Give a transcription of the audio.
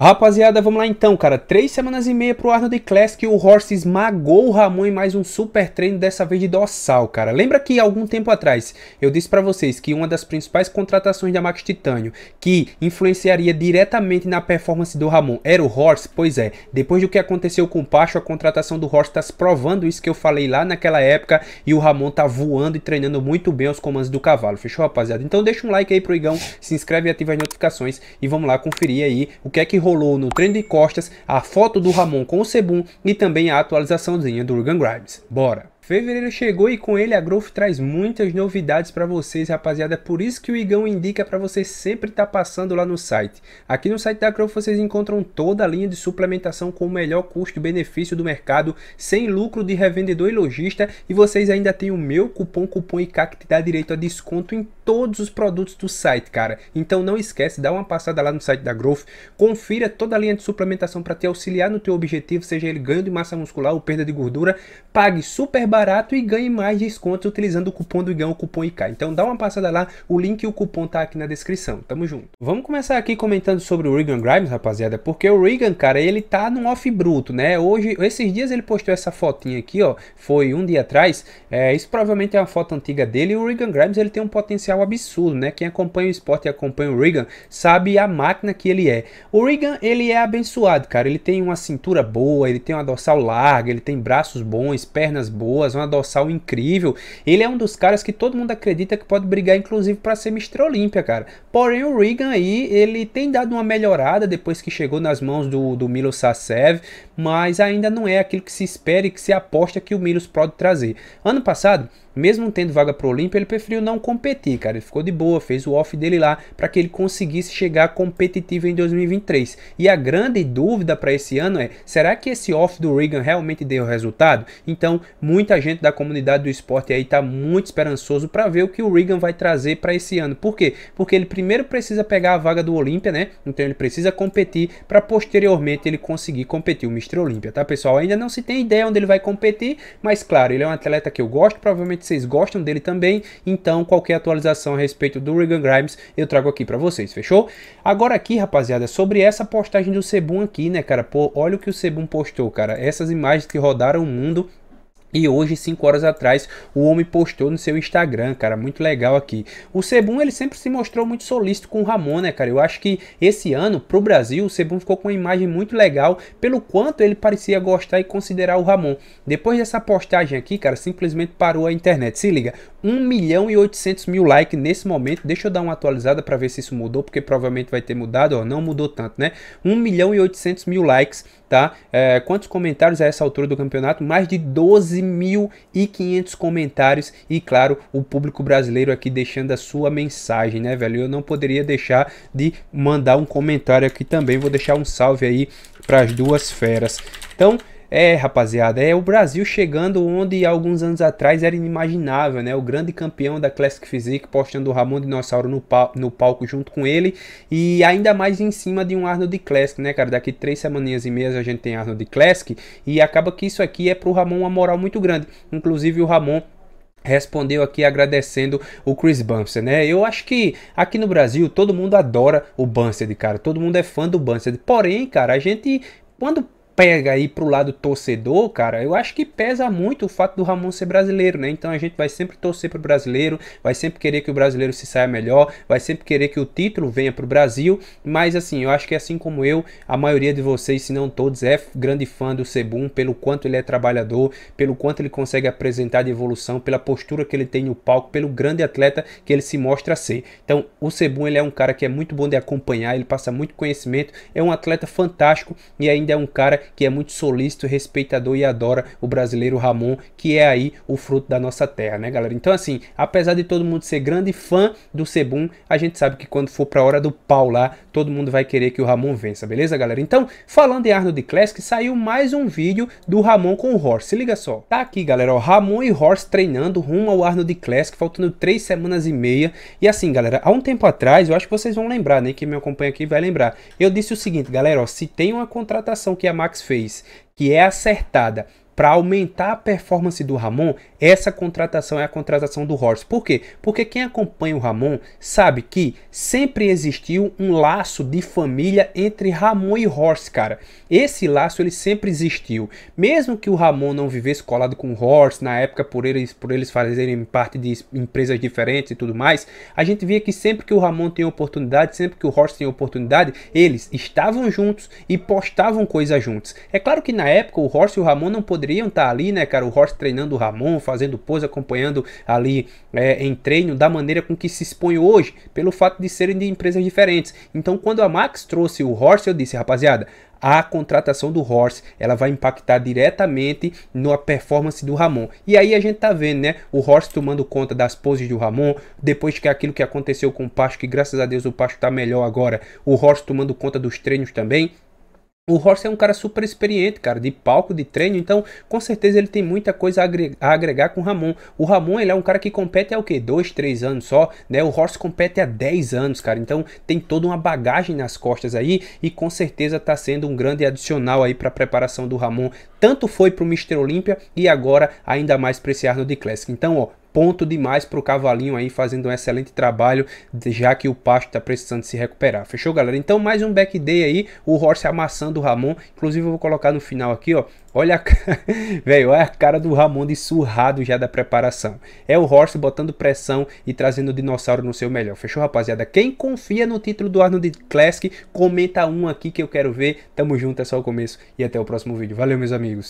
Rapaziada, vamos lá então, cara. Três semanas e meia pro Arnold Classic o Horse esmagou o Ramon em mais um super treino, dessa vez de dorsal, cara. Lembra que algum tempo atrás eu disse para vocês que uma das principais contratações da Max Titânio que influenciaria diretamente na performance do Ramon era o Horse? Pois é, depois do que aconteceu com o Pacho, a contratação do Horse tá se provando isso que eu falei lá naquela época e o Ramon tá voando e treinando muito bem os comandos do cavalo, fechou, rapaziada? Então deixa um like aí pro Igão, se inscreve e ativa as notificações e vamos lá conferir aí o que é que rolou no trem de costas a foto do Ramon com o Sebum e também a atualizaçãozinha do Urgan Grimes. Bora! Fevereiro chegou e com ele a Growth traz muitas novidades para vocês, rapaziada. É por isso que o Igão indica para você sempre estar tá passando lá no site. Aqui no site da Growth vocês encontram toda a linha de suplementação com o melhor custo-benefício do mercado, sem lucro de revendedor e lojista. E vocês ainda têm o meu cupom, cupom IK, que te dá direito a desconto em todos os produtos do site, cara. Então não esquece, dá uma passada lá no site da Growth, confira toda a linha de suplementação para te auxiliar no teu objetivo, seja ele ganho de massa muscular ou perda de gordura. Pague super barato barato e ganhe mais descontos utilizando o cupom do Igão, o cupom IK. Então dá uma passada lá, o link e o cupom tá aqui na descrição. Tamo junto. Vamos começar aqui comentando sobre o Regan Grimes, rapaziada, porque o Regan, cara, ele tá num off bruto, né? Hoje, esses dias ele postou essa fotinha aqui, ó, foi um dia atrás. É, isso provavelmente é uma foto antiga dele. E o Regan Grimes, ele tem um potencial absurdo, né? Quem acompanha o esporte e acompanha o Regan sabe a máquina que ele é. O Regan, ele é abençoado, cara. Ele tem uma cintura boa, ele tem uma dorsal larga, ele tem braços bons, pernas boas bolas, uma dorsal incrível. Ele é um dos caras que todo mundo acredita que pode brigar, inclusive, para ser Mr. Olímpia, cara. Porém, o Regan aí, ele tem dado uma melhorada depois que chegou nas mãos do, do Milo Sasev, mas ainda não é aquilo que se espera e que se aposta que o Milos pode trazer. Ano passado, mesmo tendo vaga pro Olímpia, ele preferiu não competir, cara. Ele ficou de boa, fez o off dele lá para que ele conseguisse chegar competitivo em 2023. E a grande dúvida para esse ano é: será que esse off do Regan realmente deu resultado? Então, muito muita gente da comunidade do esporte aí está muito esperançoso para ver o que o Regan vai trazer para esse ano. Por quê? Porque ele primeiro precisa pegar a vaga do Olímpia, né? Então ele precisa competir para posteriormente ele conseguir competir o Mr. Olímpia, tá pessoal? Ainda não se tem ideia onde ele vai competir, mas claro, ele é um atleta que eu gosto, provavelmente vocês gostam dele também, então qualquer atualização a respeito do Regan Grimes eu trago aqui para vocês, fechou? Agora aqui, rapaziada, sobre essa postagem do Sebum aqui, né, cara? Pô, olha o que o Sebum postou, cara. Essas imagens que rodaram o mundo e hoje, 5 horas atrás, o homem postou no seu Instagram, cara, muito legal aqui. O Sebum, ele sempre se mostrou muito solícito com o Ramon, né, cara? Eu acho que esse ano, pro Brasil, o Sebum ficou com uma imagem muito legal, pelo quanto ele parecia gostar e considerar o Ramon. Depois dessa postagem aqui, cara, simplesmente parou a internet. Se liga, 1 milhão e 800 mil likes nesse momento. Deixa eu dar uma atualizada para ver se isso mudou, porque provavelmente vai ter mudado, ó, não mudou tanto, né? 1 milhão e 800 mil likes tá? É, quantos comentários a essa altura do campeonato? Mais de 12.500 comentários e, claro, o público brasileiro aqui deixando a sua mensagem, né, velho? Eu não poderia deixar de mandar um comentário aqui também. Vou deixar um salve aí para as duas feras. Então, é, rapaziada, é o Brasil chegando onde alguns anos atrás era inimaginável, né? O grande campeão da Classic Physique postando o Ramon Dinossauro no, pal no palco junto com ele e ainda mais em cima de um Arnold Classic, né, cara? Daqui três semaninhas e meias a gente tem Arnold Classic e acaba que isso aqui é pro Ramon uma moral muito grande. Inclusive o Ramon respondeu aqui agradecendo o Chris Bunsen, né? Eu acho que aqui no Brasil todo mundo adora o Bumstead, cara. Todo mundo é fã do Bunsen. Porém, cara, a gente quando pega aí pro lado torcedor, cara, eu acho que pesa muito o fato do Ramon ser brasileiro, né? Então a gente vai sempre torcer pro brasileiro, vai sempre querer que o brasileiro se saia melhor, vai sempre querer que o título venha pro Brasil, mas assim, eu acho que assim como eu, a maioria de vocês, se não todos, é grande fã do Sebum, pelo quanto ele é trabalhador, pelo quanto ele consegue apresentar de evolução, pela postura que ele tem no palco, pelo grande atleta que ele se mostra ser. Então, o Sebum, ele é um cara que é muito bom de acompanhar, ele passa muito conhecimento, é um atleta fantástico e ainda é um cara que é muito solícito, respeitador e adora o brasileiro Ramon, que é aí o fruto da nossa terra, né, galera? Então, assim, apesar de todo mundo ser grande fã do Sebum, a gente sabe que quando for pra hora do pau lá, todo mundo vai querer que o Ramon vença, beleza, galera? Então, falando em Arnold Classic, saiu mais um vídeo do Ramon com o Horse, se liga só. Tá aqui, galera, ó, Ramon e Horse treinando rumo ao Arnold Classic, faltando três semanas e meia. E assim, galera, há um tempo atrás, eu acho que vocês vão lembrar, né, que me acompanha aqui vai lembrar. Eu disse o seguinte, galera, ó, se tem uma contratação que a Max fez, que é acertada para aumentar a performance do Ramon, essa contratação é a contratação do Horst. Por quê? Porque quem acompanha o Ramon sabe que sempre existiu um laço de família entre Ramon e Horst, cara. Esse laço ele sempre existiu. Mesmo que o Ramon não vivesse colado com o Horst, na época por eles, por eles fazerem parte de empresas diferentes e tudo mais, a gente via que sempre que o Ramon tinha oportunidade, sempre que o Horst tinha oportunidade, eles estavam juntos e postavam coisas juntos. É claro que na época o Horst e o Ramon não poderiam poderiam estar tá ali, né, cara? O Horst treinando o Ramon, fazendo pose, acompanhando ali é, em treino, da maneira com que se expõe hoje, pelo fato de serem de empresas diferentes. Então, quando a Max trouxe o Horst, eu disse, rapaziada, a contratação do Horse, ela vai impactar diretamente na performance do Ramon. E aí a gente tá vendo, né, o Horse tomando conta das poses do Ramon, depois que aquilo que aconteceu com o Pacho, que graças a Deus o Pacho tá melhor agora, o Horse tomando conta dos treinos também, o Horst é um cara super experiente, cara, de palco, de treino, então com certeza ele tem muita coisa a agregar, a agregar com o Ramon. O Ramon, ele é um cara que compete há o quê? Dois, três anos só, né? O Horst compete há 10 anos, cara, então tem toda uma bagagem nas costas aí e com certeza tá sendo um grande adicional aí para a preparação do Ramon. Tanto foi pro Mister Olímpia e agora ainda mais para esse Arnold Classic. Então, ó, ponto demais para o cavalinho aí fazendo um excelente trabalho, já que o pasto está precisando se recuperar. Fechou, galera? Então mais um back day aí, o Horse amassando o Ramon. Inclusive eu vou colocar no final aqui, ó. Olha, a... velho, olha a cara do Ramon de surrado já da preparação. É o Horse botando pressão e trazendo o dinossauro no seu melhor. Fechou, rapaziada? Quem confia no título do Arnold Classic, comenta um aqui que eu quero ver. Tamo junto, é só o começo e até o próximo vídeo. Valeu, meus amigos.